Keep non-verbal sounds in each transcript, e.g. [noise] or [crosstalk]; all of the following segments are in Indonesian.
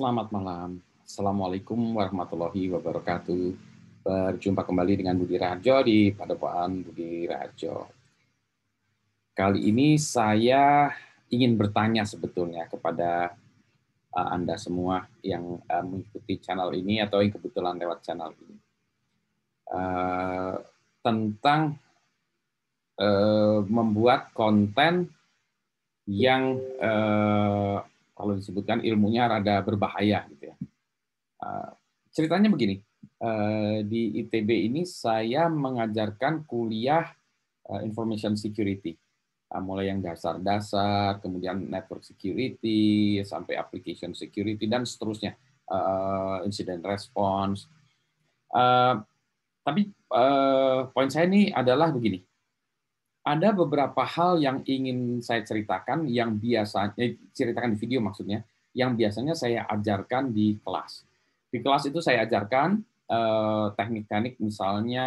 Selamat malam. Assalamualaikum warahmatullahi wabarakatuh. Berjumpa kembali dengan Budi Rajo di Padepokan Budi Rajo. Kali ini saya ingin bertanya sebetulnya kepada uh, Anda semua yang uh, mengikuti channel ini atau yang kebetulan lewat channel ini. Uh, tentang membuat konten yang eh, kalau disebutkan ilmunya rada berbahaya gitu ya. Ah, ceritanya begini, eh, di ITB ini saya mengajarkan kuliah eh, information security, ah, mulai yang dasar-dasar, kemudian network security, sampai application security dan seterusnya, eh, incident response. Ah, tapi poin saya ini adalah begini, ada beberapa hal yang ingin saya ceritakan yang biasanya eh, ceritakan di video maksudnya yang biasanya saya ajarkan di kelas. Di kelas itu saya ajarkan eh, teknik-teknik eh, misalnya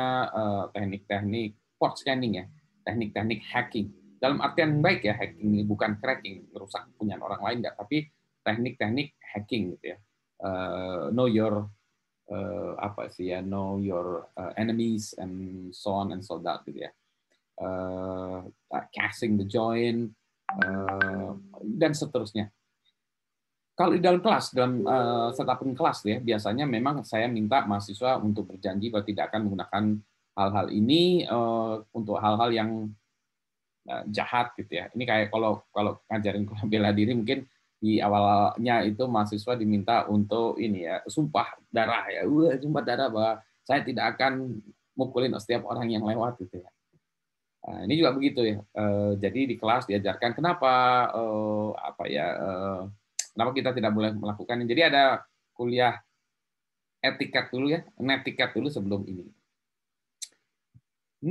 teknik-teknik port scanning ya, teknik-teknik hacking. Dalam artian baik ya hacking bukan cracking, merusak punya orang lain enggak, tapi teknik-teknik hacking gitu ya. Eh, know your eh, apa sih ya, know your enemies and so on and so that gitu ya uh, eh, casing the joint, uh, dan seterusnya. Kalau di dalam kelas, dalam uh, setup kelas ya, biasanya memang saya minta mahasiswa untuk berjanji bahwa tidak akan menggunakan hal-hal ini uh, untuk hal-hal yang uh, jahat gitu ya. Ini kayak kalau kalau ngajarin [laughs] bela diri mungkin di awalnya itu mahasiswa diminta untuk ini ya sumpah darah ya, uh, sumpah darah bahwa saya tidak akan mukulin setiap orang yang lewat gitu ya. Nah, ini juga begitu ya. Uh, jadi di kelas diajarkan kenapa uh, apa ya uh, kenapa kita tidak boleh melakukan. Jadi ada kuliah etiket dulu ya, netiket dulu sebelum ini.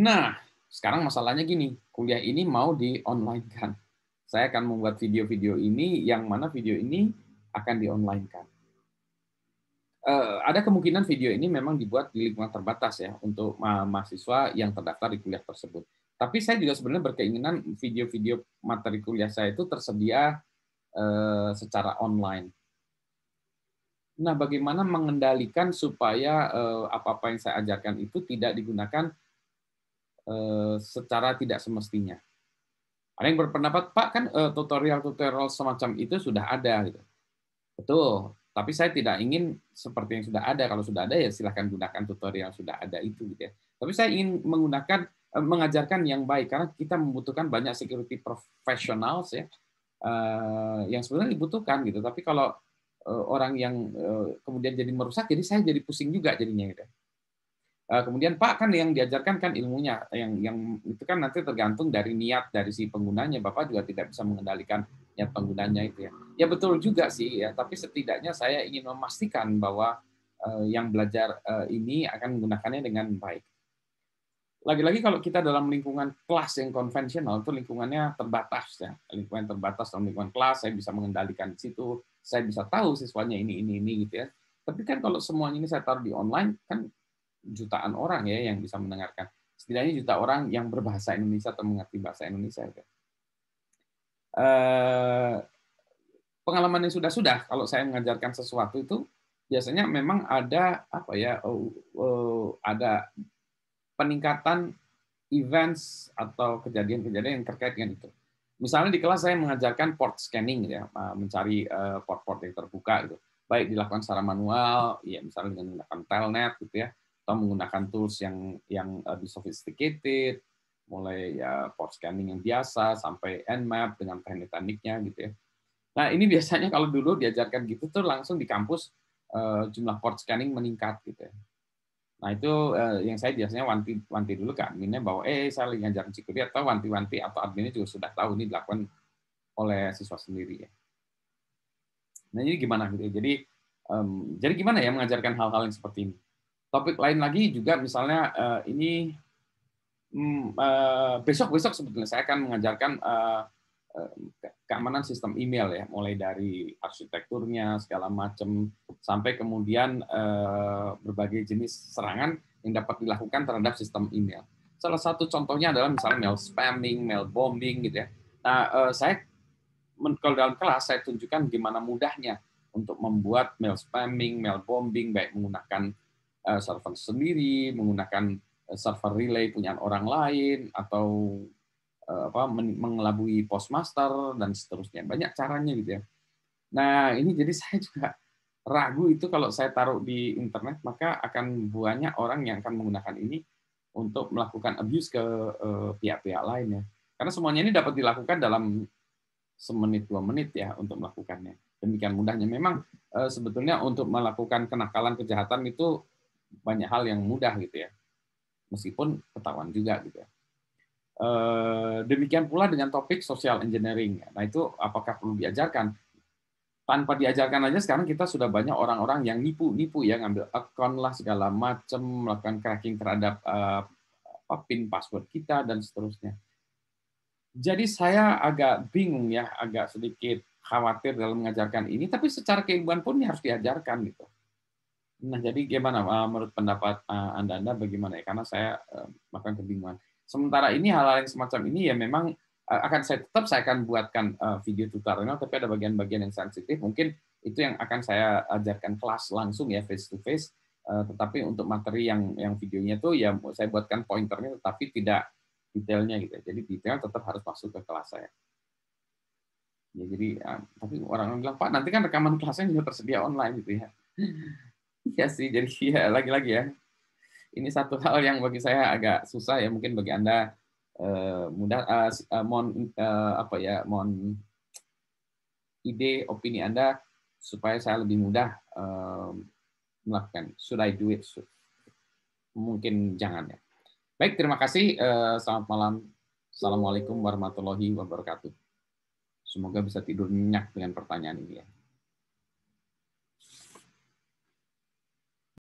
Nah, sekarang masalahnya gini, kuliah ini mau di online kan. Saya akan membuat video-video ini yang mana video ini akan di online kan. Uh, ada kemungkinan video ini memang dibuat di lingkungan terbatas ya untuk mahasiswa yang terdaftar di kuliah tersebut tapi saya juga sebenarnya berkeinginan video-video materi kuliah saya itu tersedia eh, secara online. Nah, bagaimana mengendalikan supaya eh, apa-apa yang saya ajarkan itu tidak digunakan eh, secara tidak semestinya? Ada yang berpendapat, Pak, kan tutorial-tutorial semacam itu sudah ada. Gitu. Betul, tapi saya tidak ingin seperti yang sudah ada. Kalau sudah ada ya silahkan gunakan tutorial yang sudah ada itu gitu ya. Tapi saya ingin menggunakan mengajarkan yang baik karena kita membutuhkan banyak security professionals ya eh, yang sebenarnya dibutuhkan gitu. Tapi kalau eh, orang yang eh, kemudian jadi merusak, jadi saya jadi pusing juga jadinya gitu. kemudian Pak kan yang diajarkan kan ilmunya, yang yang itu kan nanti tergantung dari niat dari si penggunanya. Bapak juga tidak bisa mengendalikan niat penggunanya itu ya. Ya betul juga sih ya, tapi setidaknya saya ingin memastikan bahwa yang belajar ini akan menggunakannya dengan baik lagi-lagi kalau kita dalam lingkungan kelas yang konvensional itu lingkungannya terbatas ya lingkungan terbatas dalam lingkungan kelas saya bisa mengendalikan di situ saya bisa tahu siswanya ini ini ini gitu ya tapi kan kalau semuanya ini saya taruh di online kan jutaan orang ya yang bisa mendengarkan setidaknya juta orang yang berbahasa Indonesia atau mengerti bahasa Indonesia gitu. Eh, pengalaman yang sudah-sudah kalau saya mengajarkan sesuatu itu biasanya memang ada apa ya oh, oh, ada peningkatan events atau kejadian-kejadian yang terkait dengan itu. Misalnya di kelas saya mengajarkan port scanning gitu ya, mencari eh, port-port yang terbuka gitu. Baik dilakukan secara manual, ya misalnya dengan menggunakan telnet gitu ya, atau menggunakan tools yang yang eh, lebih sophisticated, mulai ya port scanning yang biasa sampai nmap dengan teknik-tekniknya gitu ya. Nah, ini biasanya kalau dulu diajarkan gitu tuh langsung di kampus eh, jumlah port scanning meningkat gitu ya. Nah itu eh, yang saya biasanya wanti-wanti dulu ke adminnya bahwa eh saya lagi ngajar security atau wanti-wanti atau adminnya juga sudah tahu ini dilakukan oleh siswa sendiri ya. Nah jadi gimana gitu? Ya? Jadi um, jadi gimana ya mengajarkan hal-hal yang seperti ini? Topik lain lagi juga misalnya uh, ini um, hmm, uh, eh, besok besok sebetulnya saya akan mengajarkan uh, keamanan sistem email ya, mulai dari arsitekturnya segala macam sampai kemudian eh, berbagai jenis serangan yang dapat dilakukan terhadap sistem email. Salah satu contohnya adalah misalnya mail spamming, mail bombing gitu ya. Nah, eh, saya kalau dalam kelas saya tunjukkan gimana mudahnya untuk membuat mail spamming, mail bombing baik menggunakan eh, server sendiri, menggunakan server relay punya orang lain atau Eh, apa mengelabui postmaster dan seterusnya banyak caranya gitu ya nah ini jadi [laughs] saya juga ragu itu kalau saya taruh di internet maka akan banyak orang yang akan menggunakan ini untuk melakukan abuse ke eh, pihak-pihak lain ya karena semuanya ini dapat dilakukan dalam semenit dua menit ya untuk melakukannya demikian mudahnya memang eh, sebetulnya untuk melakukan kenakalan kejahatan itu banyak hal yang mudah gitu ya meskipun ketahuan juga gitu ya Eh, demikian pula dengan topik social engineering. Nah itu apakah perlu diajarkan? Tanpa diajarkan aja sekarang kita sudah banyak orang-orang yang nipu-nipu ya ngambil account lah segala macam melakukan cracking terhadap uh, pin password kita dan seterusnya. Jadi saya agak bingung ya, agak sedikit khawatir dalam mengajarkan ini, tapi secara keilmuan pun harus diajarkan gitu. Nah, jadi gimana eh, menurut pendapat Anda-Anda bagaimana ya? Karena saya makan kebingungan. Sementara ini hal-hal yang semacam ini ya memang eh, akan saya tetap saya akan buatkan eh, video tutorial tapi ada bagian-bagian yang sensitif mungkin itu yang akan saya ajarkan kelas langsung ya face to face eh, tetapi untuk materi yang yang videonya tuh ya saya buatkan pointernya tetapi tidak detailnya gitu ya. jadi detail tetap harus masuk ke kelas saya ya jadi tapi orang, orang bilang pak nanti kan rekaman kelasnya juga tersedia online gitu ya [laughs] Iya sih, jadi ya lagi-lagi ya ini satu hal yang bagi saya agak susah ya mungkin bagi anda uh, mudah uh, mohon uh, apa ya mohon ide opini anda supaya saya lebih mudah uh, melakukan should I mungkin jangan ya baik terima kasih uh, selamat malam assalamualaikum warahmatullahi wabarakatuh semoga bisa tidur nyenyak dengan pertanyaan ini ya